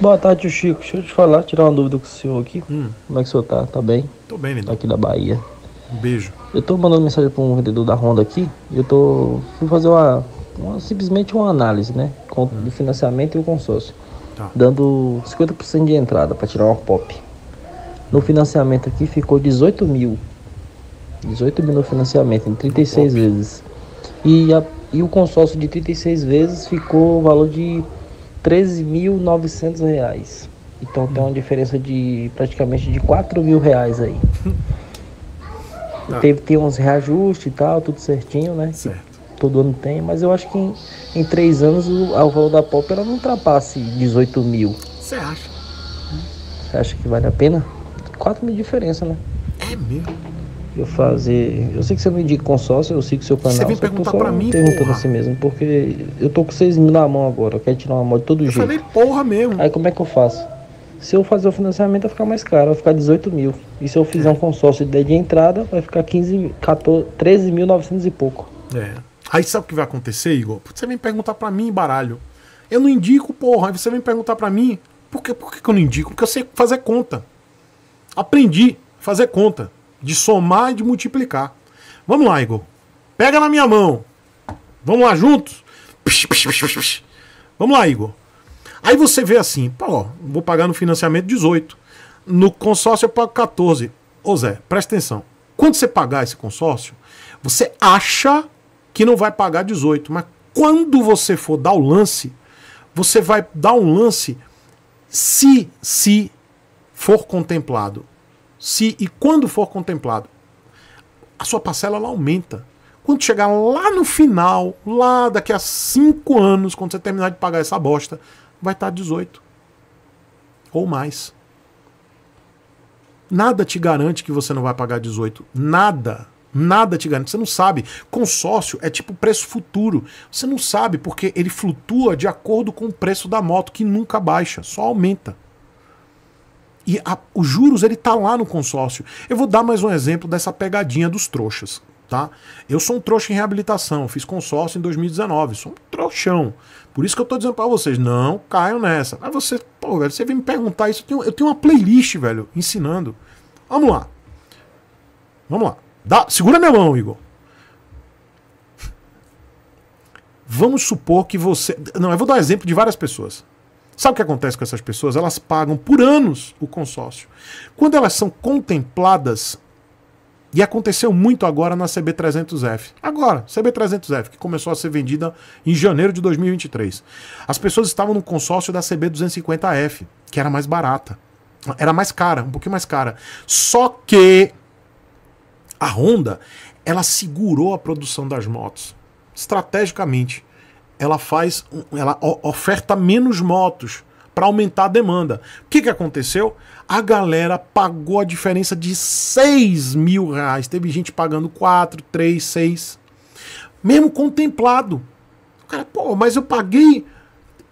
Boa tarde, Chico. Deixa eu te falar, tirar uma dúvida com o senhor aqui. Hum. Como é que o senhor tá? Tá bem? Tô bem, lindo. Aqui da Bahia. Um beijo. Eu tô mandando mensagem pra um vendedor da Honda aqui. eu tô. Fui fazer uma. uma simplesmente uma análise, né? Com, hum. Do financiamento e o consórcio. Tá. Dando 50% de entrada pra tirar uma pop. No financiamento aqui ficou 18 mil. 18 mil no financiamento, em 36 vezes. E, a, e o consórcio de 36 vezes ficou o valor de 13.900 reais. Então tem uma diferença de praticamente de 4 mil reais aí. Teve que ter uns reajustes e tal, tudo certinho, né? Certo. Todo ano tem, mas eu acho que em, em três anos o, o valor da pop ela não ultrapasse 18 mil. Você acha? Você acha que vale a pena? 4 mil de diferença, né? É mesmo eu fazer. Eu sei que você me indica consórcio, eu sigo seu canal. Você vem perguntar pra mim, perguntando porra. assim mesmo, porque eu tô com 6 mil na mão agora, eu quero tirar uma moto todo eu jeito. Eu falei porra mesmo. Aí como é que eu faço? Se eu fazer o financiamento, vai ficar mais caro, vai ficar 18 mil. E se eu fizer um é. consórcio de de entrada, vai ficar 15, 14, 13 mil 900 e pouco. É. Aí sabe o que vai acontecer, Igor? Você vem perguntar pra mim, baralho. Eu não indico, porra. Aí você vem perguntar pra mim, por que, por que eu não indico? Porque eu sei fazer conta. Aprendi a fazer conta de somar e de multiplicar. Vamos lá, Igor. Pega na minha mão. Vamos lá juntos. Vamos lá, Igor. Aí você vê assim, Pô, vou pagar no financiamento 18. No consórcio eu pago 14. Ô Zé, presta atenção. Quando você pagar esse consórcio, você acha que não vai pagar 18, mas quando você for dar o lance, você vai dar um lance se se for contemplado se e quando for contemplado, a sua parcela ela aumenta. Quando chegar lá no final, lá daqui a 5 anos, quando você terminar de pagar essa bosta, vai tá estar 18 ou mais. Nada te garante que você não vai pagar 18. Nada. Nada te garante. Você não sabe. Consórcio é tipo preço futuro. Você não sabe porque ele flutua de acordo com o preço da moto, que nunca baixa, só aumenta. E a, os juros, ele tá lá no consórcio. Eu vou dar mais um exemplo dessa pegadinha dos trouxas, tá? Eu sou um trouxa em reabilitação, fiz consórcio em 2019, sou um trouxão. Por isso que eu tô dizendo para vocês, não caiam nessa. Mas você, pô, velho, você vem me perguntar isso, eu tenho, eu tenho uma playlist, velho, ensinando. Vamos lá. Vamos lá. Dá, segura minha mão, Igor. Vamos supor que você. Não, eu vou dar exemplo de várias pessoas. Sabe o que acontece com essas pessoas? Elas pagam por anos o consórcio. Quando elas são contempladas, e aconteceu muito agora na CB300F. Agora, CB300F, que começou a ser vendida em janeiro de 2023. As pessoas estavam no consórcio da CB250F, que era mais barata. Era mais cara, um pouquinho mais cara. Só que a Honda, ela segurou a produção das motos estrategicamente ela faz, ela oferta menos motos para aumentar a demanda. O que, que aconteceu? A galera pagou a diferença de 6 mil reais. Teve gente pagando 4, 3, 6. Mesmo contemplado. O cara, pô, mas eu paguei.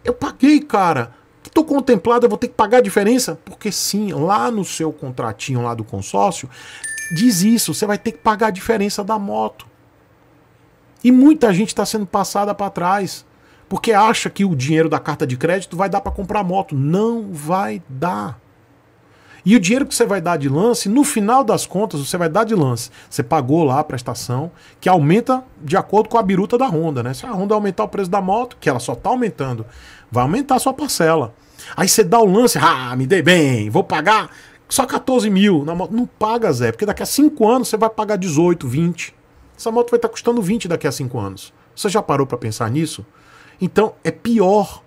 Eu paguei, cara. Estou contemplado, eu vou ter que pagar a diferença? Porque sim, lá no seu contratinho lá do consórcio, diz isso. Você vai ter que pagar a diferença da moto. E muita gente está sendo passada para trás porque acha que o dinheiro da carta de crédito vai dar para comprar moto. Não vai dar. E o dinheiro que você vai dar de lance, no final das contas, você vai dar de lance. Você pagou lá a prestação, que aumenta de acordo com a biruta da Honda, né? Se a Honda aumentar o preço da moto, que ela só está aumentando, vai aumentar a sua parcela. Aí você dá o lance, ah, me dei bem, vou pagar só 14 mil na moto. Não paga, Zé, porque daqui a 5 anos você vai pagar 18, 20. Essa moto vai estar custando 20 daqui a 5 anos. Você já parou para pensar nisso? Então é pior.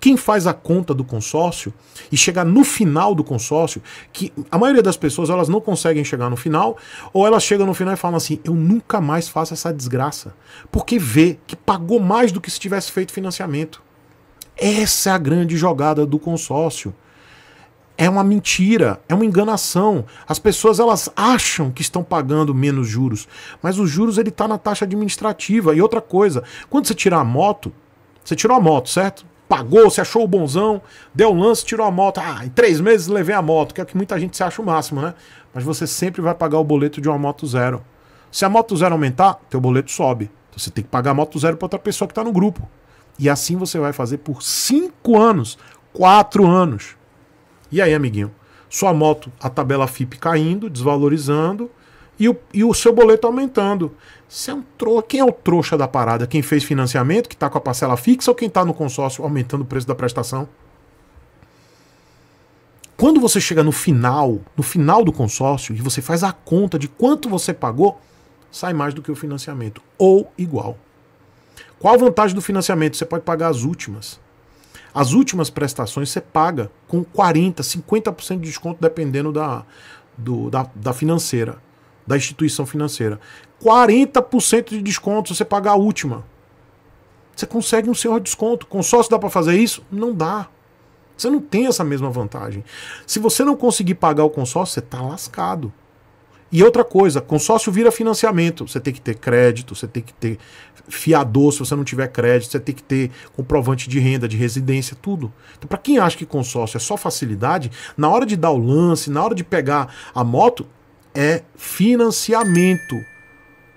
Quem faz a conta do consórcio e chegar no final do consórcio, que a maioria das pessoas elas não conseguem chegar no final, ou elas chegam no final e falam assim: eu nunca mais faço essa desgraça, porque vê que pagou mais do que se tivesse feito financiamento. Essa é a grande jogada do consórcio é uma mentira, é uma enganação. As pessoas elas acham que estão pagando menos juros, mas os juros ele tá na taxa administrativa. E outra coisa, quando você tirar a moto, você tirou a moto, certo? Pagou, você achou o bonzão, deu um lance, tirou a moto. Ah, em três meses levei a moto, que é o que muita gente se acha o máximo, né? Mas você sempre vai pagar o boleto de uma moto zero. Se a moto zero aumentar, teu boleto sobe. Então você tem que pagar a moto zero para outra pessoa que está no grupo. E assim você vai fazer por cinco anos, quatro anos. E aí, amiguinho? Sua moto, a tabela FIP caindo, desvalorizando e o, e o seu boleto aumentando. Você é um tro... Quem é o trouxa da parada? Quem fez financiamento, que está com a parcela fixa ou quem está no consórcio aumentando o preço da prestação? Quando você chega no final, no final do consórcio, e você faz a conta de quanto você pagou, sai mais do que o financiamento, ou igual. Qual a vantagem do financiamento? Você pode pagar as últimas. As últimas prestações você paga com 40%, 50% de desconto, dependendo da, do, da, da financeira, da instituição financeira. 40% de desconto se você pagar a última. Você consegue um senhor desconto. Consórcio dá para fazer isso? Não dá. Você não tem essa mesma vantagem. Se você não conseguir pagar o consórcio, você está lascado. E outra coisa, consórcio vira financiamento. Você tem que ter crédito, você tem que ter fiador se você não tiver crédito, você tem que ter comprovante de renda, de residência, tudo. Então, para quem acha que consórcio é só facilidade, na hora de dar o lance, na hora de pegar a moto, é financiamento.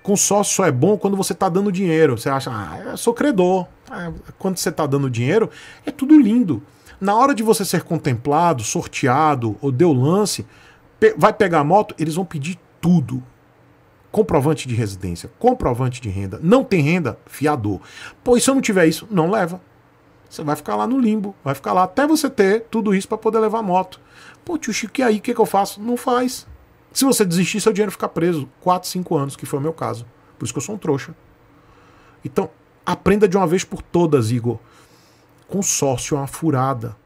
Consórcio só é bom quando você está dando dinheiro. Você acha, ah, eu sou credor. Ah, quando você está dando dinheiro, é tudo lindo. Na hora de você ser contemplado, sorteado ou deu lance, vai pegar a moto, eles vão pedir tudo. Comprovante de residência, comprovante de renda. Não tem renda? Fiador. Pois se eu não tiver isso, não leva. Você vai ficar lá no limbo, vai ficar lá até você ter tudo isso para poder levar a moto. Pô, tio Chico, e aí? O que, que eu faço? Não faz. Se você desistir, seu dinheiro fica preso 4, 5 anos, que foi o meu caso. Por isso que eu sou um trouxa. Então, aprenda de uma vez por todas, Igor. Consórcio é uma furada.